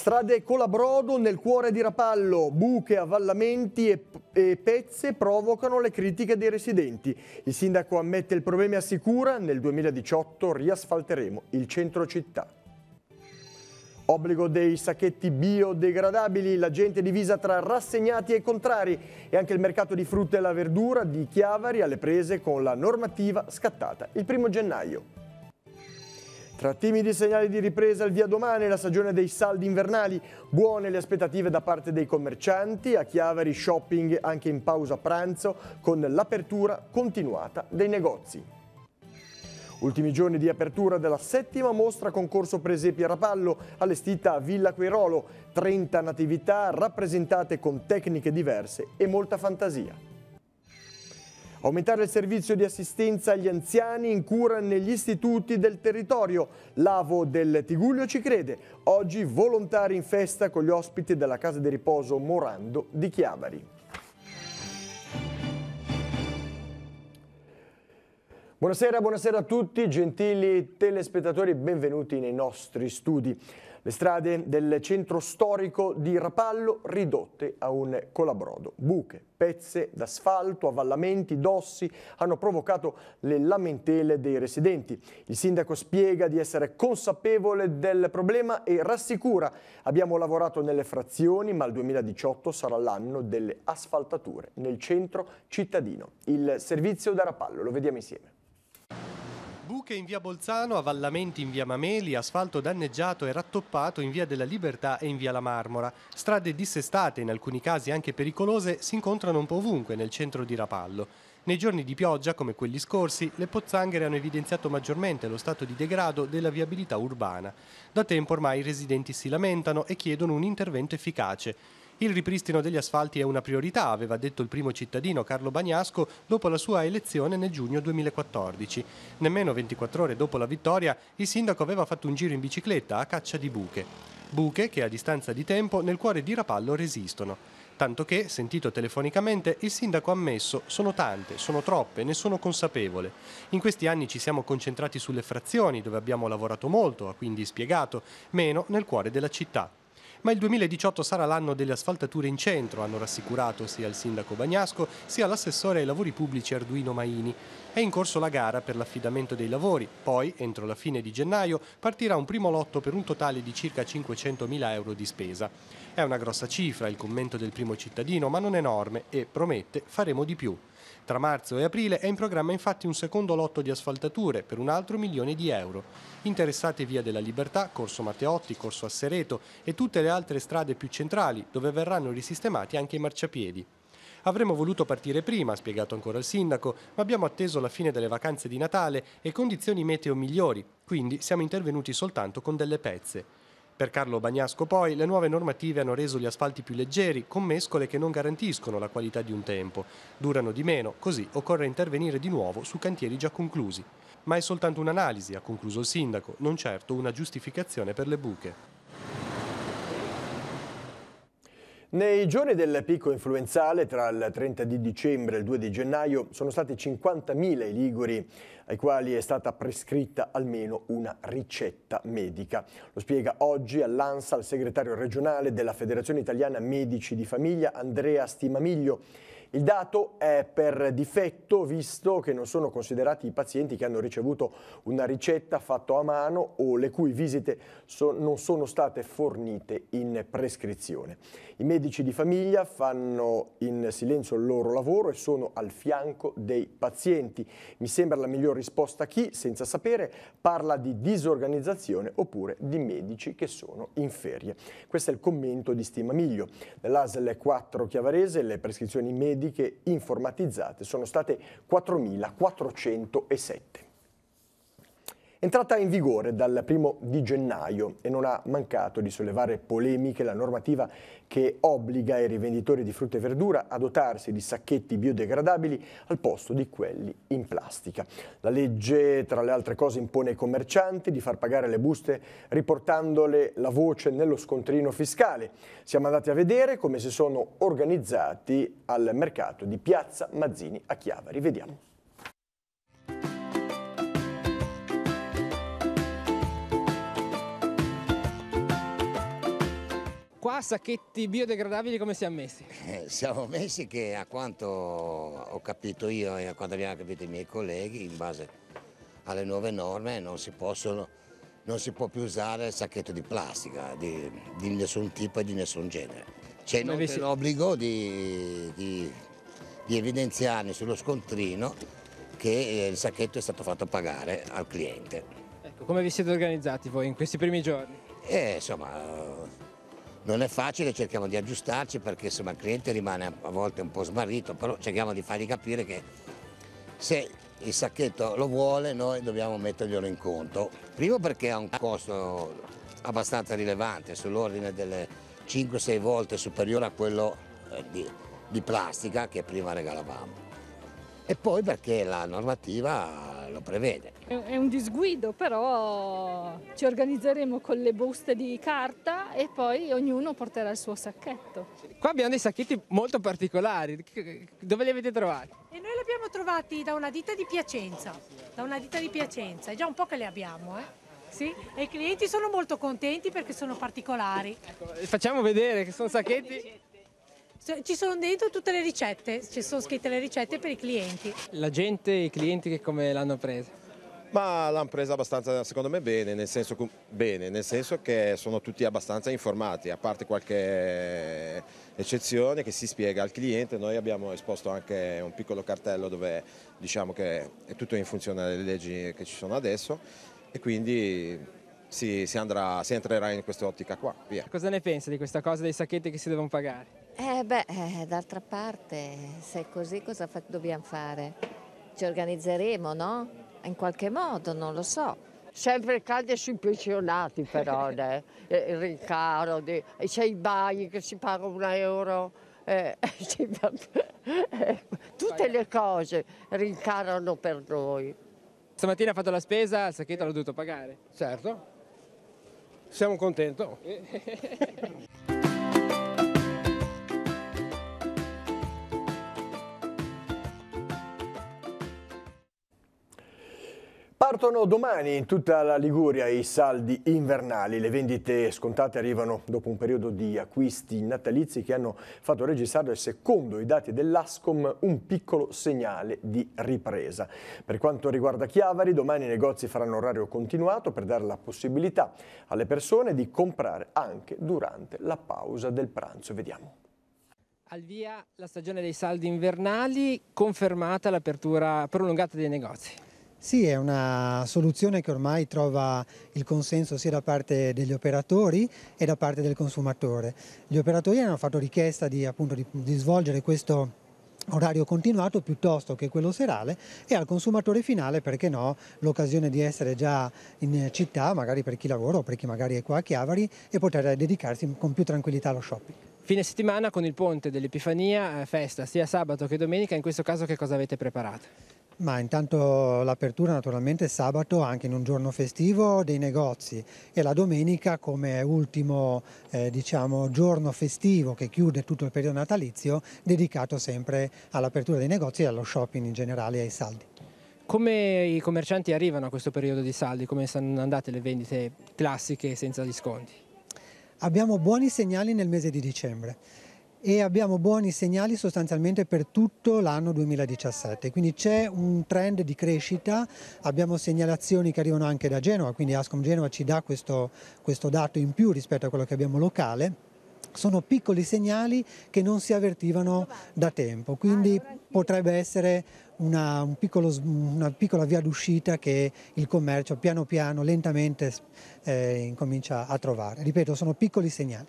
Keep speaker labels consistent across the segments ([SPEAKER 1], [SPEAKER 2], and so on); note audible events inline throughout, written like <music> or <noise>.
[SPEAKER 1] Strade Colabrodo nel cuore di Rapallo, buche, avvallamenti e, e, pezze provocano le critiche dei residenti. Il sindaco ammette il problema e assicura nel 2018 riasfalteremo il centro città. Obbligo dei sacchetti biodegradabili, la gente divisa tra rassegnati e contrari e anche il mercato di frutta e la verdura di Chiavari alle prese con la normativa scattata il primo gennaio. Tra timidi segnali di ripresa il via domani la stagione dei saldi invernali, buone le aspettative da parte dei commercianti, a Chiavari shopping anche in pausa pranzo con l'apertura continuata dei negozi. Ultimi giorni di apertura della settima mostra concorso Presepi a Rapallo, allestita a Villa Queirolo. 30 natività rappresentate con tecniche diverse e molta fantasia. Aumentare il servizio di assistenza agli anziani in cura negli istituti del territorio. L'Avo del Tiguglio ci crede. Oggi volontari in festa con gli ospiti della casa di riposo Morando di Chiavari. Buonasera, buonasera a tutti, gentili telespettatori, benvenuti nei nostri studi. Le strade del centro storico di Rapallo ridotte a un colabrodo. Buche, pezze d'asfalto, avvallamenti, dossi hanno provocato le lamentele dei residenti. Il sindaco spiega di essere consapevole del problema e rassicura. Abbiamo lavorato nelle frazioni, ma il 2018 sarà l'anno delle asfaltature nel centro cittadino. Il servizio da Rapallo, lo vediamo insieme.
[SPEAKER 2] Buche in via Bolzano, avvallamenti in via Mameli, asfalto danneggiato e rattoppato in via della Libertà e in via La Marmora. Strade dissestate, in alcuni casi anche pericolose, si incontrano un po' ovunque nel centro di Rapallo. Nei giorni di pioggia, come quelli scorsi, le pozzanghere hanno evidenziato maggiormente lo stato di degrado della viabilità urbana. Da tempo ormai i residenti si lamentano e chiedono un intervento efficace. Il ripristino degli asfalti è una priorità, aveva detto il primo cittadino Carlo Bagnasco dopo la sua elezione nel giugno 2014. Nemmeno 24 ore dopo la vittoria, il sindaco aveva fatto un giro in bicicletta a caccia di buche. Buche che a distanza di tempo nel cuore di Rapallo resistono tanto che, sentito telefonicamente, il sindaco ha ammesso sono tante, sono troppe, ne sono consapevole. In questi anni ci siamo concentrati sulle frazioni, dove abbiamo lavorato molto, ha quindi spiegato, meno nel cuore della città. Ma il 2018 sarà l'anno delle asfaltature in centro, hanno rassicurato sia il sindaco Bagnasco sia l'assessore ai lavori pubblici Arduino Maini. È in corso la gara per l'affidamento dei lavori, poi, entro la fine di gennaio, partirà un primo lotto per un totale di circa 500.000 euro di spesa. È una grossa cifra, il commento del primo cittadino, ma non enorme e, promette, faremo di più. Tra marzo e aprile è in programma infatti un secondo lotto di asfaltature per un altro milione di euro. Interessate Via della Libertà, Corso Matteotti, Corso Assereto e tutte le altre strade più centrali dove verranno risistemati anche i marciapiedi. Avremmo voluto partire prima, ha spiegato ancora il sindaco, ma abbiamo atteso la fine delle vacanze di Natale e condizioni meteo migliori, quindi siamo intervenuti soltanto con delle pezze. Per Carlo Bagnasco poi le nuove normative hanno reso gli asfalti più leggeri, con mescole che non garantiscono la qualità di un tempo. Durano di meno, così occorre intervenire di nuovo su cantieri già conclusi. Ma è soltanto un'analisi, ha concluso il sindaco, non certo una giustificazione per le buche.
[SPEAKER 1] Nei giorni del picco influenzale, tra il 30 di dicembre e il 2 di gennaio, sono stati 50.000 i liguri ai quali è stata prescritta almeno una ricetta medica. Lo spiega oggi all'ANSA il segretario regionale della Federazione Italiana Medici di Famiglia, Andrea Stimamiglio, il dato è per difetto visto che non sono considerati i pazienti che hanno ricevuto una ricetta fatta a mano o le cui visite so non sono state fornite in prescrizione. I medici di famiglia fanno in silenzio il loro lavoro e sono al fianco dei pazienti. Mi sembra la miglior risposta a chi, senza sapere, parla di disorganizzazione oppure di medici che sono in ferie. Questo è il commento di Stima Miglio. Nell'ASL 4 Chiavarese le prescrizioni mediche verifiche informatizzate sono state 4.407. Entrata in vigore dal primo di gennaio e non ha mancato di sollevare polemiche la normativa che obbliga i rivenditori di frutta e verdura a dotarsi di sacchetti biodegradabili al posto di quelli in plastica. La legge, tra le altre cose, impone ai commercianti di far pagare le buste riportandole la voce nello scontrino fiscale. Siamo andati a vedere come si sono organizzati al mercato di Piazza Mazzini a Chiavari. Vediamo.
[SPEAKER 3] qua sacchetti biodegradabili come siamo messi?
[SPEAKER 4] Eh, siamo messi che a quanto ho capito io e a quanto abbiamo capito i miei colleghi, in base alle nuove norme non si, possono, non si può più usare il sacchetto di plastica di, di nessun tipo e di nessun genere. C'è si... l'obbligo di, di, di evidenziare sullo scontrino che eh, il sacchetto è stato fatto pagare al cliente.
[SPEAKER 3] Ecco, come vi siete organizzati voi in questi primi giorni?
[SPEAKER 4] Eh, insomma, non è facile, cerchiamo di aggiustarci perché insomma, il cliente rimane a volte un po' smarrito, però cerchiamo di fargli capire che se il sacchetto lo vuole noi dobbiamo metterglielo in conto. Primo perché ha un costo abbastanza rilevante, sull'ordine delle 5-6 volte superiore a quello eh, di, di plastica che prima regalavamo e poi perché la normativa lo prevede.
[SPEAKER 2] È un disguido, però ci organizzeremo con le buste di carta
[SPEAKER 5] e poi ognuno porterà il suo sacchetto.
[SPEAKER 3] Qua abbiamo dei sacchetti molto particolari, dove li avete trovati?
[SPEAKER 5] E noi li abbiamo trovati da una ditta di Piacenza, da una ditta di Piacenza, è già un po' che li abbiamo, eh? Sì, e i clienti sono molto contenti perché sono particolari. Ecco,
[SPEAKER 3] facciamo vedere che sono sacchetti
[SPEAKER 5] ci sono dentro tutte le ricette, ci sono scritte le ricette per i clienti.
[SPEAKER 3] La gente e i clienti che come l'hanno presa? Ma l'hanno presa abbastanza, secondo me, bene nel, senso, bene nel, senso, che sono tutti abbastanza informati, a parte qualche eccezione che si spiega al cliente. Noi abbiamo esposto anche un piccolo cartello dove diciamo che è tutto in funzione delle leggi che ci sono adesso e quindi si, si, andrà, si entrerà in questa ottica qua. Via. Cosa ne pensa di questa cosa dei sacchetti che si devono pagare? Eh beh, eh, d'altra parte, se è così cosa fa- dobbiamo fare? Ci organizzeremo, no? In qualche
[SPEAKER 5] modo, non lo so. Sempre cade sui pensionati però, <laughs> eh? il rincaro, di... c'è i bagni che si pagano un euro, eh, <laughs>
[SPEAKER 3] eh, tutte le cose rincarano per noi. Stamattina ha fatto la spesa, il sacchetto l'ho dovuto pagare. Certo, siamo contenti. <laughs>
[SPEAKER 1] Partono domani in tutta la Liguria i saldi invernali. Le vendite scontate arrivano dopo un periodo di acquisti natalizi che hanno fatto registrare, secondo i dati dell'ASCOM, un piccolo segnale di ripresa. Per quanto riguarda Chiavari, domani i negozi faranno orario continuato per dare la possibilità alle persone di comprare anche durante la pausa del pranzo. Vediamo.
[SPEAKER 3] Al via la stagione dei saldi invernali, confermata l'apertura prolungata dei negozi.
[SPEAKER 5] Sì, è una soluzione che ormai trova il consenso sia da parte degli operatori e da parte del consumatore. Gli operatori hanno fatto richiesta di, appunto, di, di svolgere questo orario continuato piuttosto che quello serale e al consumatore finale, perché no, l'occasione di essere già in città, magari per chi lavora o per chi magari è qua a Chiavari e poter dedicarsi con più tranquillità allo shopping.
[SPEAKER 3] Fine settimana con il ponte dell'Epifania, eh, festa sia sabato che domenica, in questo caso che cosa avete preparato?
[SPEAKER 5] Ma intanto l'apertura naturalmente sabato, anche in un giorno festivo, dei negozi e la domenica come ultimo eh, diciamo, giorno festivo che chiude tutto il periodo natalizio, dedicato sempre all'apertura dei negozi e allo shopping in generale e ai saldi.
[SPEAKER 3] Come i commercianti arrivano a questo periodo di saldi? Come sono andate le vendite classiche senza gli sconti?
[SPEAKER 5] Abbiamo buoni segnali nel mese di dicembre e abbiamo buoni segnali sostanzialmente per tutto l'anno 2017, quindi c'è un trend di crescita, abbiamo segnalazioni che arrivano anche da Genova, quindi Ascom Genova ci dà questo, questo dato in più rispetto a quello che abbiamo locale sono piccoli segnali che non si avvertivano da tempo, quindi potrebbe essere una, un piccolo, una piccola via d'uscita che il commercio piano piano, lentamente eh, incomincia a trovare. Ripeto, sono piccoli segnali.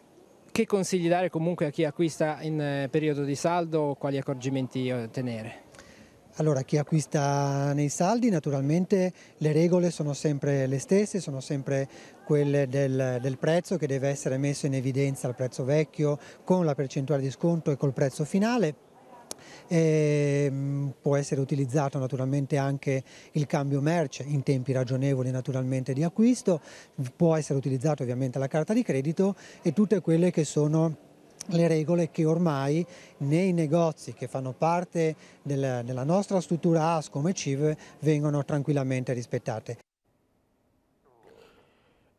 [SPEAKER 3] Che consigli dare comunque a chi acquista in eh, periodo di saldo? Quali
[SPEAKER 5] accorgimenti eh, tenere? Allora, chi acquista nei saldi naturalmente le regole sono sempre le stesse, sono sempre quelle del, del, prezzo che deve essere messo in evidenza al prezzo vecchio con la percentuale di sconto e col prezzo finale eh, può essere utilizzato naturalmente anche il cambio merce in tempi ragionevoli naturalmente di acquisto, può essere utilizzato ovviamente la carta di credito e tutte quelle che sono le regole che ormai nei negozi che fanno parte della, della nostra struttura AS come CIV vengono tranquillamente rispettate.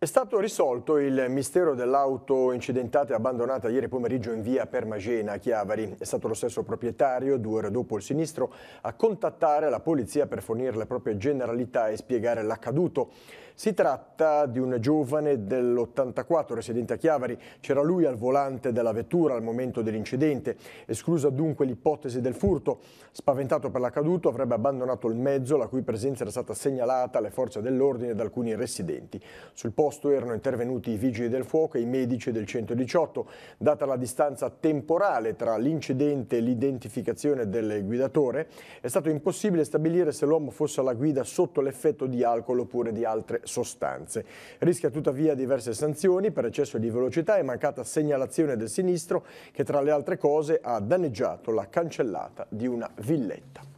[SPEAKER 1] È stato risolto il mistero dell'auto incidentata e abbandonata ieri pomeriggio in via Permagena a Chiavari. È stato lo stesso proprietario, due ore dopo il sinistro, a contattare la polizia per fornire le proprie generalità e spiegare l'accaduto. Si tratta di un giovane dell'84 residente a Chiavari. C'era lui al volante della vettura al momento dell'incidente. Esclusa dunque l'ipotesi del furto. Spaventato per l'accaduto avrebbe abbandonato il mezzo la cui presenza era stata segnalata alle forze dell'ordine da alcuni residenti. Sul posto erano intervenuti i vigili del fuoco e i medici del 118. Data la distanza temporale tra l'incidente e l'identificazione del guidatore, è stato impossibile stabilire se l'uomo fosse alla guida sotto l'effetto di alcol oppure di altre sostanze. Rischia tuttavia diverse sanzioni per eccesso di velocità e mancata segnalazione del sinistro che tra le altre cose ha danneggiato la cancellata di una villetta.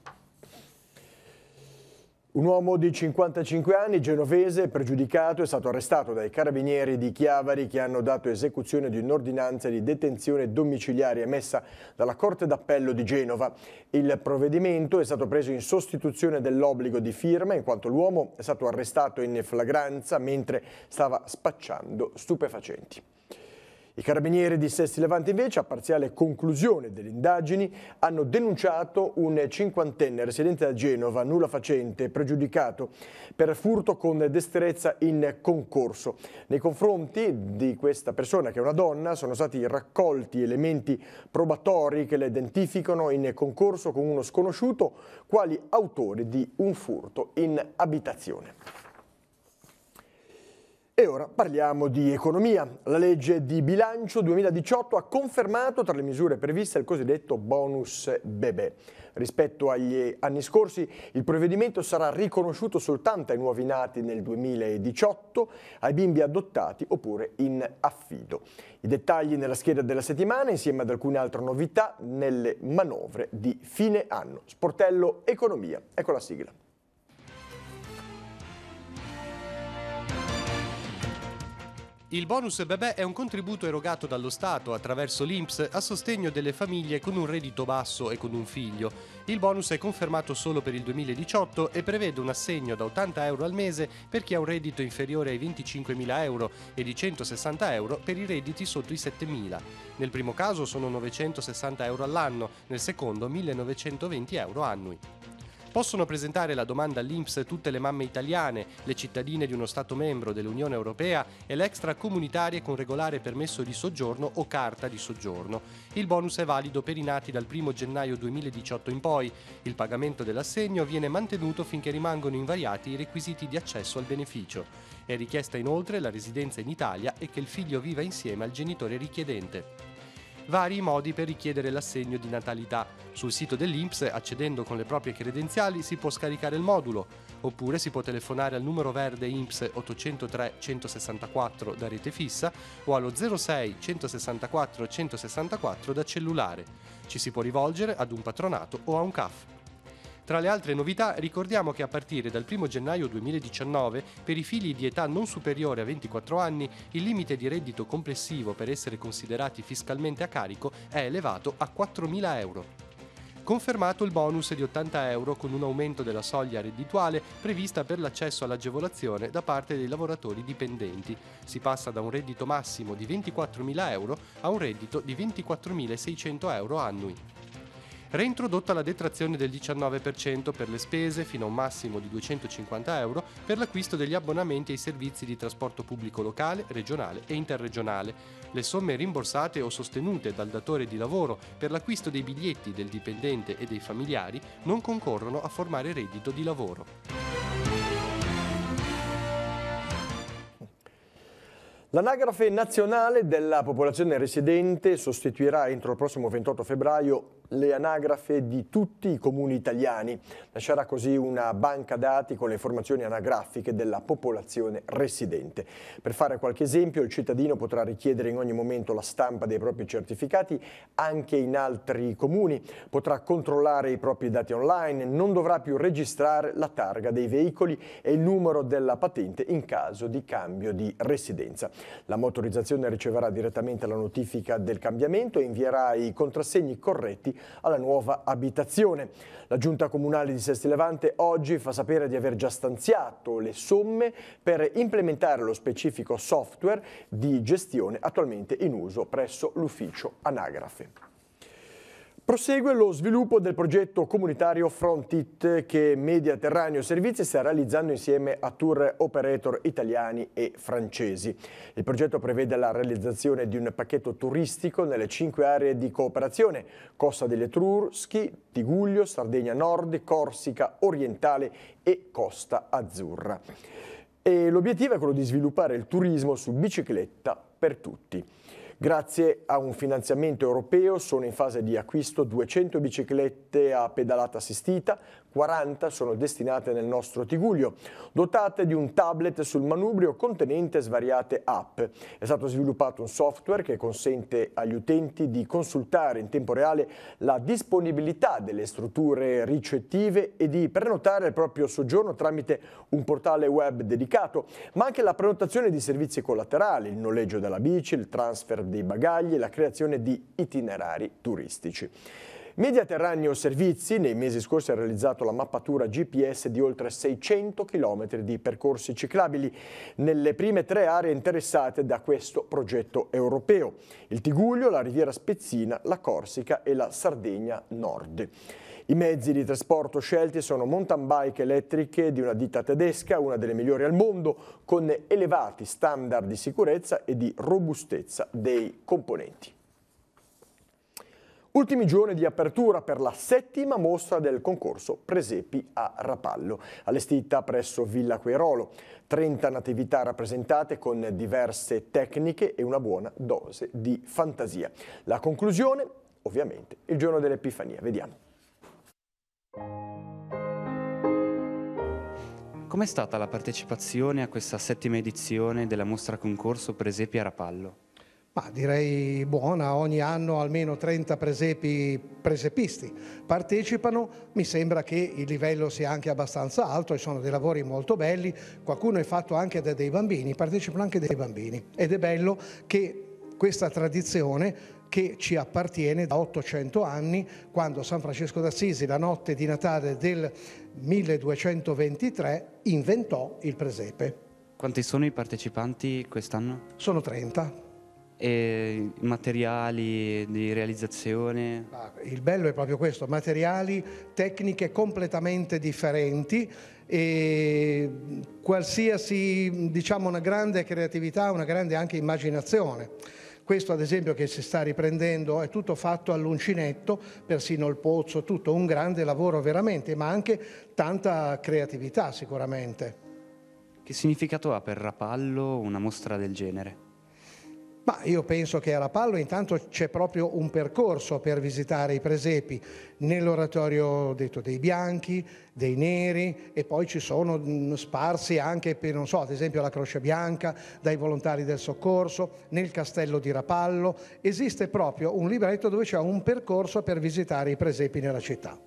[SPEAKER 1] Un uomo di 55 anni, genovese, pregiudicato, è stato arrestato dai carabinieri di Chiavari che hanno dato esecuzione di un'ordinanza di detenzione domiciliare emessa dalla Corte d'Appello di Genova. Il provvedimento è stato preso in sostituzione dell'obbligo di firma in quanto l'uomo è stato arrestato in flagranza mentre stava spacciando stupefacenti. I carabinieri di Sesti Levante invece, a parziale conclusione delle indagini, hanno denunciato un cinquantenne residente da Genova, nulla facente, pregiudicato per furto con destrezza in concorso. Nei confronti di questa persona, che è una donna, sono stati raccolti elementi probatori che la identificano in concorso con uno sconosciuto quali autore di un furto in abitazione. E ora parliamo di economia. La legge di bilancio 2018 ha confermato tra le misure previste il cosiddetto bonus bebè. Rispetto agli anni scorsi, il provvedimento sarà riconosciuto soltanto ai nuovi nati nel 2018, ai bimbi adottati oppure in affido. I dettagli nella scheda della settimana insieme ad alcune altre novità nelle manovre di fine anno. Sportello Economia. Ecco la sigla.
[SPEAKER 2] Il bonus bebè è un contributo erogato dallo Stato attraverso l'INPS a sostegno delle famiglie con un reddito basso e con un figlio. Il bonus è confermato solo per il 2018 e prevede un assegno da 80 euro al mese per chi ha un reddito inferiore ai 25.000 euro e di 160 euro per i redditi sotto i 7.000. Nel primo caso sono 960 euro all'anno, nel secondo 1.920 euro annui. Possono presentare la domanda all'INPS tutte le mamme italiane, le cittadine di uno Stato membro dell'Unione Europea e le extracomunitarie con regolare permesso di soggiorno o carta di soggiorno. Il bonus è valido per i nati dal 1 gennaio 2018 in poi. Il pagamento dell'assegno viene mantenuto finché rimangono invariati i requisiti di accesso al beneficio. È richiesta inoltre la residenza in Italia e che il figlio viva insieme al genitore richiedente vari modi per richiedere l'assegno di natalità. Sul sito dell'INPS, accedendo con le proprie credenziali, si può scaricare il modulo, oppure si può telefonare al numero verde INPS 803 164 da rete fissa o allo 06 164 164 da cellulare. Ci si può rivolgere ad un patronato o a un CAF. Tra le altre novità ricordiamo che a partire dal 1 gennaio 2019 per i figli di età non superiore a 24 anni il limite di reddito complessivo per essere considerati fiscalmente a carico è elevato a 4.000 euro confermato il bonus di 80 euro con un aumento della soglia reddituale prevista per l'accesso all'agevolazione da parte dei lavoratori dipendenti. Si passa da un reddito massimo di 24.000 euro a un reddito di 24.600 euro annui reintrodotta la detrazione del 19% per le spese fino a un massimo di 250 euro per l'acquisto degli abbonamenti ai servizi di trasporto pubblico locale, regionale e interregionale. Le somme rimborsate o sostenute dal datore di lavoro per l'acquisto dei biglietti del dipendente e dei familiari non concorrono a formare reddito di lavoro.
[SPEAKER 1] L'anagrafe nazionale della popolazione residente sostituirà entro il prossimo 28 febbraio le anagrafe di tutti i comuni italiani. Lascerà così una banca dati con le informazioni anagrafiche della popolazione residente. Per fare qualche esempio, il cittadino potrà richiedere in ogni momento la stampa dei propri certificati anche in altri comuni, potrà controllare i propri dati online, non dovrà più registrare la targa dei veicoli e il numero della patente in caso di cambio di residenza. La motorizzazione riceverà direttamente la notifica del cambiamento e invierà i contrassegni corretti alla nuova abitazione. La Giunta Comunale di Sesti Levante oggi fa sapere di aver già stanziato le somme per implementare lo specifico software di gestione attualmente in uso presso l'ufficio anagrafe. Prosegue lo sviluppo del progetto comunitario Frontit che Media Terraneo Servizi sta realizzando insieme a tour operator italiani e francesi. Il progetto prevede la realizzazione di un pacchetto turistico nelle cinque aree di cooperazione Costa degli Etruschi, Tiguglio, Sardegna Nord, Corsica Orientale e Costa Azzurra. l'obiettivo è quello di sviluppare il turismo su bicicletta per tutti. Grazie a un finanziamento europeo sono in fase di acquisto 200 biciclette a pedalata assistita 40 sono destinate nel nostro Tiguglio, dotate di un tablet sul manubrio contenente svariate app. È stato sviluppato un software che consente agli utenti di consultare in tempo reale la disponibilità delle strutture ricettive e di prenotare il proprio soggiorno tramite un portale web dedicato, ma anche la prenotazione di servizi collaterali, il noleggio della bici, il transfer dei bagagli e la creazione di itinerari turistici. Media Servizi nei mesi scorsi ha realizzato la mappatura GPS di oltre 600 km di percorsi ciclabili nelle prime tre aree interessate da questo progetto europeo. Il Tiguglio, la Riviera Spezzina, la Corsica e la Sardegna Nord. I mezzi di trasporto scelti sono mountain bike elettriche di una ditta tedesca, una delle migliori al mondo, con elevati standard di sicurezza e di robustezza dei componenti. Ultimi giorni di apertura per la settima mostra del concorso Presepi a Rapallo, allestita presso Villa Querolo. 30 natività rappresentate con diverse tecniche e una buona dose di fantasia. La conclusione, ovviamente, il giorno dell'Epifania. Vediamo.
[SPEAKER 2] Com'è stata la partecipazione a questa settima edizione della mostra concorso Presepi a Rapallo?
[SPEAKER 4] Ma direi buona, ogni anno almeno 30 presepi presepisti partecipano, mi sembra che il livello sia anche abbastanza alto, e sono dei lavori molto belli, qualcuno è fatto anche da dei bambini, partecipano anche dei bambini ed è bello che questa tradizione che ci appartiene da 800 anni, quando San Francesco d'Assisi, la notte di Natale del 1223, inventò il presepe.
[SPEAKER 2] Quanti sono i partecipanti quest'anno?
[SPEAKER 4] Sono 30
[SPEAKER 2] e materiali di realizzazione. Ah,
[SPEAKER 4] il bello è proprio questo, materiali, tecniche completamente differenti e qualsiasi, diciamo, una grande creatività, una grande anche immaginazione. Questo ad esempio che si sta riprendendo è tutto fatto all'uncinetto, persino il pozzo, tutto un grande lavoro veramente, ma anche tanta creatività sicuramente.
[SPEAKER 2] Che significato ha per Rapallo una mostra del genere?
[SPEAKER 4] Ma io penso che a Rapallo intanto c'è proprio un percorso per visitare i presepi, nell'oratorio detto dei bianchi, dei neri e poi ci sono mm, sparsi anche per, non so, ad esempio la Croce Bianca, dai volontari del soccorso, nel castello di Rapallo. Esiste proprio un libretto dove c'è un percorso per visitare i presepi nella città.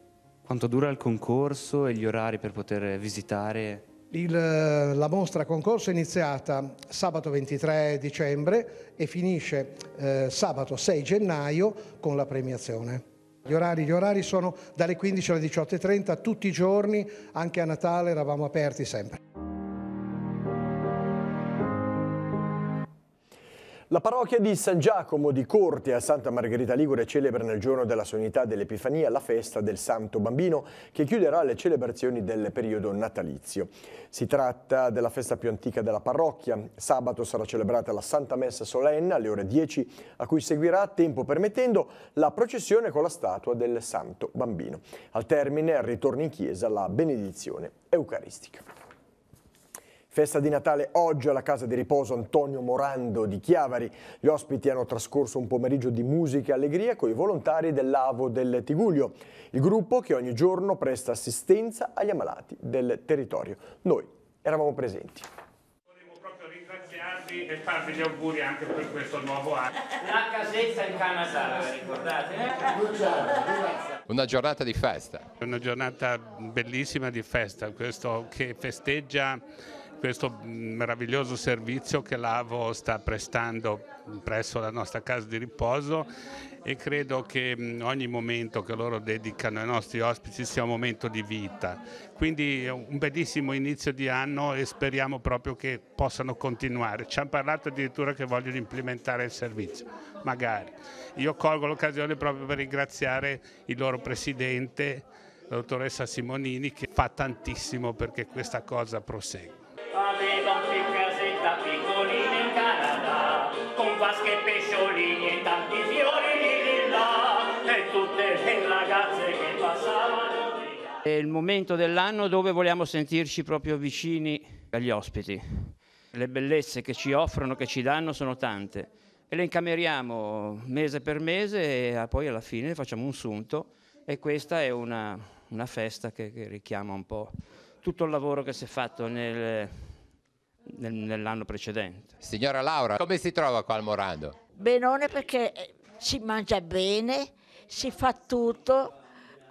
[SPEAKER 2] Quanto dura il concorso e gli orari per poter visitare
[SPEAKER 4] il, eh, la mostra concorso è iniziata sabato 23 dicembre e finisce eh, sabato 6 gennaio con la premiazione. Gli orari, gli orari sono dalle 15 alle 18.30 tutti i giorni, anche a Natale eravamo aperti sempre.
[SPEAKER 1] La parrocchia di San Giacomo di Corte a Santa Margherita Ligure celebra nel giorno della solennità dell'Epifania la festa del Santo Bambino che chiuderà le celebrazioni del periodo natalizio. Si tratta della festa più antica della parrocchia. Sabato sarà celebrata la Santa Messa Solenne alle ore 10 a cui seguirà, tempo permettendo, la processione con la statua del Santo Bambino. Al termine ritorna in chiesa la benedizione eucaristica. Festa di Natale oggi alla casa di riposo Antonio Morando di Chiavari. Gli ospiti hanno trascorso un pomeriggio di musica e allegria con i volontari dell'Avo del Tiguglio, il gruppo che ogni giorno presta assistenza agli ammalati del territorio. Noi eravamo presenti. Volevo
[SPEAKER 4] proprio ringraziarvi e farvi gli auguri anche per questo nuovo anno. La casetta in Canada, vi ricordate?
[SPEAKER 2] Una giornata di festa. Una giornata bellissima di festa, questo che festeggia questo meraviglioso servizio che l'AVO sta prestando presso la nostra casa di riposo e credo che ogni momento che loro dedicano ai nostri ospiti sia un momento di vita. Quindi un bellissimo inizio di anno e speriamo proprio che possano continuare. Ci hanno parlato addirittura che vogliono implementare il servizio, magari. Io colgo l'occasione proprio per ringraziare il loro presidente, la dottoressa Simonini, che fa tantissimo perché questa cosa prosegue.
[SPEAKER 3] con vasche e pesciolini
[SPEAKER 2] e tanti fiori di lì là
[SPEAKER 3] e tutte le ragazze che passavano è il momento dell'anno dove vogliamo sentirci proprio vicini agli ospiti. Le bellezze che ci offrono, che ci danno, sono tante e le incameriamo mese per mese e ah, poi alla fine facciamo un sunto e questa è una, una festa che, che richiama un po' tutto il lavoro che si è fatto nel, nel, nell'anno precedente. Signora Laura, come si trova qua al Morando? Benone perché eh, si mangia bene, si fa tutto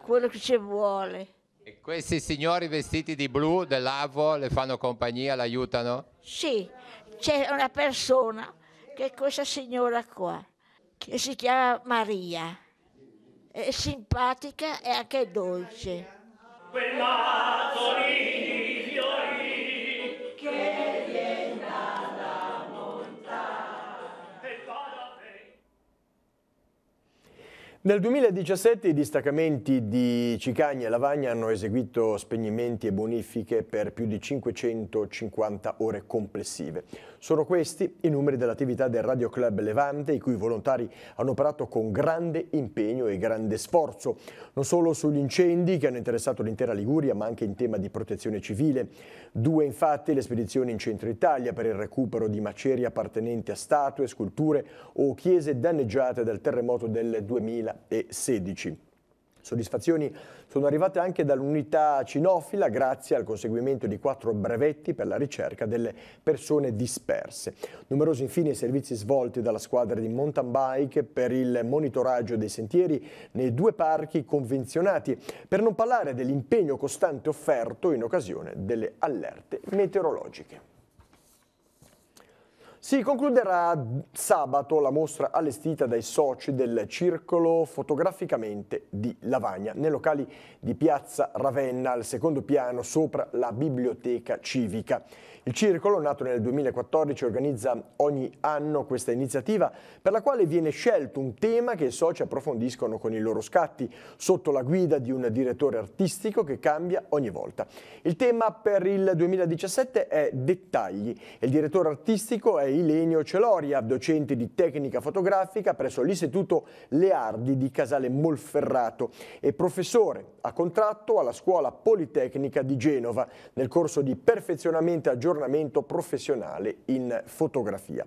[SPEAKER 3] quello che ci vuole. E questi signori vestiti di blu dell'Avo le fanno compagnia, l'aiutano? Sì, c'è una persona che è questa signora qua, che si chiama Maria. È simpatica e anche dolce.
[SPEAKER 4] Quella lì.
[SPEAKER 1] Nel 2017 i distaccamenti di Cicagna e Lavagna hanno eseguito spegnimenti e bonifiche per più di 550 ore complessive. Sono questi i numeri dell'attività del Radio Club Levante, i cui volontari hanno operato con grande impegno e grande sforzo, non solo sugli incendi che hanno interessato l'intera Liguria, ma anche in tema di protezione civile. Due infatti le spedizioni in centro Italia per il recupero di macerie appartenenti a statue, sculture o chiese danneggiate dal terremoto del 2016. Soddisfazioni sono arrivate anche dall'unità cinofila grazie al conseguimento di quattro brevetti per la ricerca delle persone disperse. Numerosi infine i servizi svolti dalla squadra di mountain bike per il monitoraggio dei sentieri nei due parchi convenzionati, per non parlare dell'impegno costante offerto in occasione delle allerte meteorologiche. Si concluderà sabato la mostra allestita dai soci del Circolo Fotograficamente di Lavagna, nei locali di Piazza Ravenna, al secondo piano, sopra la biblioteca civica. Il circolo, nato nel 2014, organizza ogni anno questa iniziativa per la quale viene scelto un tema che i soci approfondiscono con i loro scatti, sotto la guida di un direttore artistico che cambia ogni volta. Il tema per il 2017 è Dettagli e il direttore artistico è Ilenio Celoria, docente di tecnica fotografica presso l'Istituto Leardi di Casale Molferrato e professore a contratto alla Scuola Politecnica di Genova nel corso di perfezionamento aggiornato aggiornamento professionale in fotografia.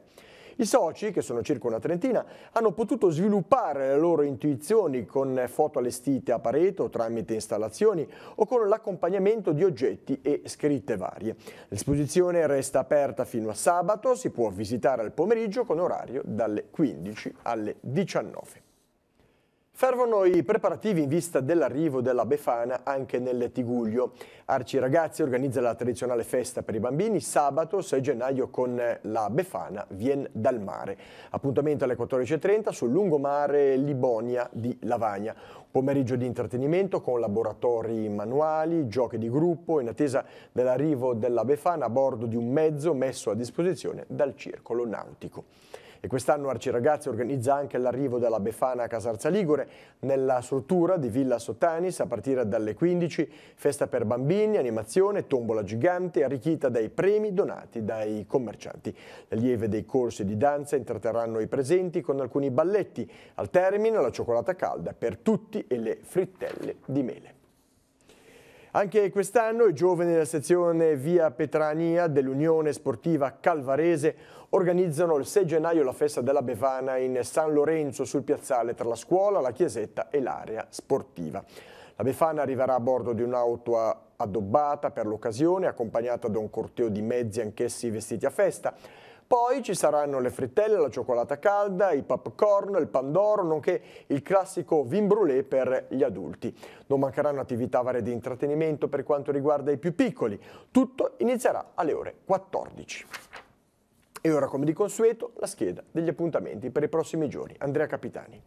[SPEAKER 1] I soci, che sono circa una trentina, hanno potuto sviluppare le loro intuizioni con foto allestite a Pareto tramite installazioni o con l'accompagnamento di oggetti e scritte varie. L'esposizione resta aperta fino a sabato, si può visitare al pomeriggio con orario dalle 15 alle 19. Servono i preparativi in vista dell'arrivo della Befana anche nel Tiguglio. Arci Ragazzi organizza la tradizionale festa per i bambini sabato 6 gennaio con la Befana Vien dal mare. Appuntamento alle 14.30 sul lungomare Libonia di Lavagna. Pomeriggio di intrattenimento con laboratori manuali, giochi di gruppo in attesa dell'arrivo della Befana a bordo di un mezzo messo a disposizione dal circolo nautico. E quest'anno Arci Ragazzi organizza anche l'arrivo della Befana a Casarza Ligure nella struttura di Villa Sottanis a partire dalle 15, festa per bambini, animazione, tombola gigante arricchita dai premi donati dai commercianti. Le L'allieve dei corsi di danza intratterranno i presenti con alcuni balletti. Al termine la cioccolata calda per tutti e le frittelle di mele. Anche quest'anno i giovani della sezione Via Petrania dell'Unione Sportiva Calvarese organizzano il 6 gennaio la festa della Bevana in San Lorenzo sul piazzale tra la scuola, la chiesetta e l'area sportiva. La Befana arriverà a bordo di un'auto addobbata per l'occasione, accompagnata da un corteo di mezzi anch'essi vestiti a festa. Poi ci saranno le frittelle, la cioccolata calda, i popcorn, il pandoro, nonché il classico vin brûlé per gli adulti. Non mancheranno attività varie di intrattenimento per quanto riguarda i più piccoli. Tutto inizierà alle ore 14. E ora, come di consueto, la scheda degli appuntamenti per i prossimi giorni. Andrea Capitani.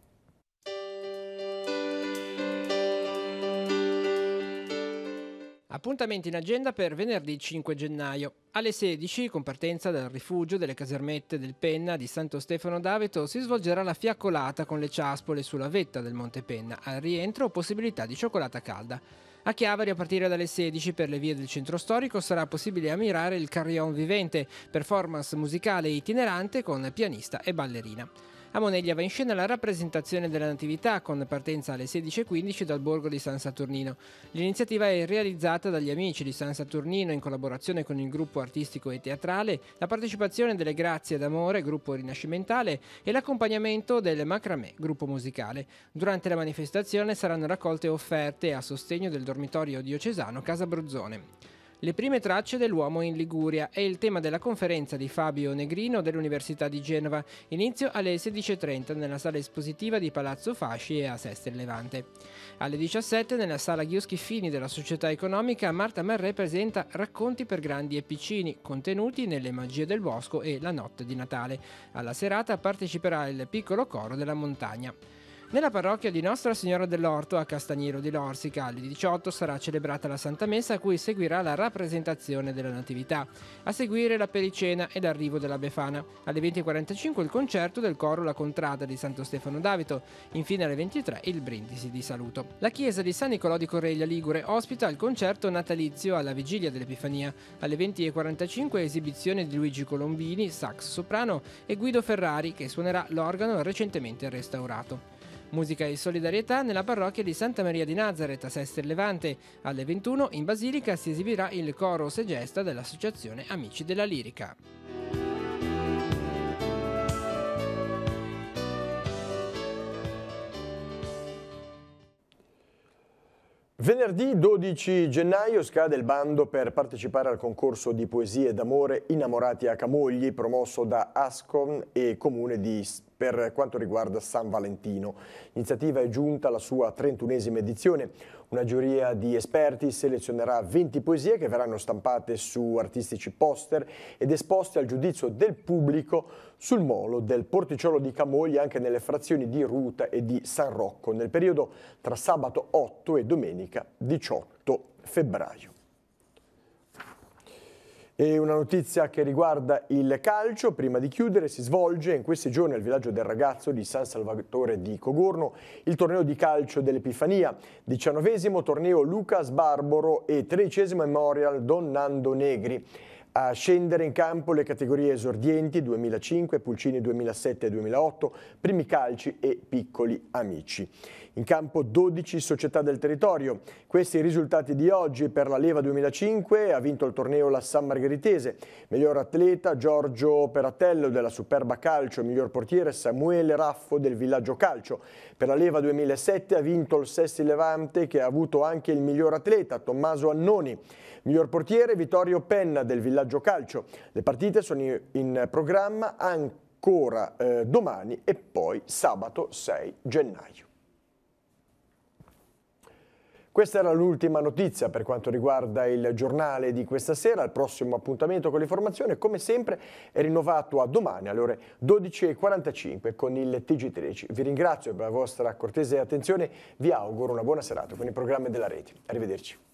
[SPEAKER 3] Appuntamenti in agenda per venerdì 5 gennaio. Alle 16, con partenza dal rifugio delle casermette del Penna di Santo Stefano d'Aveto, si svolgerà la fiaccolata con le ciaspole sulla vetta del Monte Penna. Al rientro, possibilità di cioccolata calda. A Chiavari, a partire dalle 16, per le vie del centro storico, sarà possibile ammirare il Carrion vivente, performance musicale itinerante con pianista e ballerina. A Moneglia va in scena la rappresentazione della Natività con partenza alle 16.15 dal borgo di San Saturnino. L'iniziativa è realizzata dagli amici di San Saturnino in collaborazione con il gruppo artistico e teatrale, la partecipazione delle Grazie d'Amore, gruppo rinascimentale, e l'accompagnamento del Macramè, gruppo musicale. Durante la manifestazione saranno raccolte offerte a sostegno del dormitorio diocesano Casa Bruzzone. Le prime tracce dell'uomo in Liguria è il tema della conferenza di Fabio Negrino dell'Università di Genova. Inizio alle 16.30 nella sala espositiva di Palazzo Fasci e a Sestel Levante. Alle 17 nella sala Ghioschi Fini della Società Economica Marta Marrè presenta Racconti per grandi e piccini, contenuti nelle magie del bosco e la notte di Natale. Alla serata parteciperà il piccolo coro della montagna. Nella parrocchia di Nostra Signora dell'Orto a Castagnero di Lorsica alle 18 sarà celebrata la Santa Messa a cui seguirà la rappresentazione della Natività, a seguire la pericena ed arrivo della Befana. Alle 20.45 il concerto del coro La Contrada di Santo Stefano Davito, infine alle 23 il brindisi di saluto. La chiesa di San Nicolò di Correglia Ligure ospita il concerto natalizio alla vigilia dell'Epifania. Alle 20.45 esibizione di Luigi Colombini, sax soprano, e Guido Ferrari che suonerà l'organo recentemente restaurato. Musica e solidarietà nella parrocchia di Santa Maria di Nazareth a Seste Levante. Alle 21 in Basilica si esibirà il coro segesta dell'associazione Amici della Lirica.
[SPEAKER 1] Venerdì 12 gennaio scade il bando per partecipare al concorso di poesie d'amore Innamorati a Camogli promosso da Ascom e Comune di Spagna per quanto riguarda San Valentino. L'iniziativa è giunta alla sua 31esima edizione. Una giuria di esperti selezionerà 20 poesie che verranno stampate su artistici poster ed esposte al giudizio del pubblico sul molo del porticciolo di Camogli anche nelle frazioni di Ruta e di San Rocco nel periodo tra sabato 8 e domenica 18 febbraio. E una notizia che riguarda il calcio, prima di chiudere, si svolge in questi giorni al villaggio del ragazzo di San Salvatore di Cogorno il torneo di calcio dell'Epifania, diciannovesimo torneo Lucas Barbaro e tredicesimo Memorial Don Nando Negri. A scendere in campo le categorie esordienti 2005, Pulcini 2007 2008, primi calci e piccoli amici. In campo 12 società del territorio. Questi i risultati di oggi per la Leva 2005. Ha vinto il torneo la San Margheritese. Miglior atleta Giorgio Peratello della Superba Calcio. Miglior portiere Samuele Raffo del Villaggio Calcio. Per la Leva 2007 ha vinto il Sesti Levante che ha avuto anche il miglior atleta Tommaso Annoni. Miglior portiere Vittorio Penna del Villaggio Calcio. Le partite sono in programma anche ancora eh, domani e poi sabato 6 gennaio. Questa era l'ultima notizia per quanto riguarda il giornale di questa sera. Il prossimo appuntamento con l'informazione, come sempre, è rinnovato a domani alle ore 12.45 con il TG13. Vi ringrazio per la vostra cortese attenzione, vi auguro una buona serata con i programmi della rete. Arrivederci.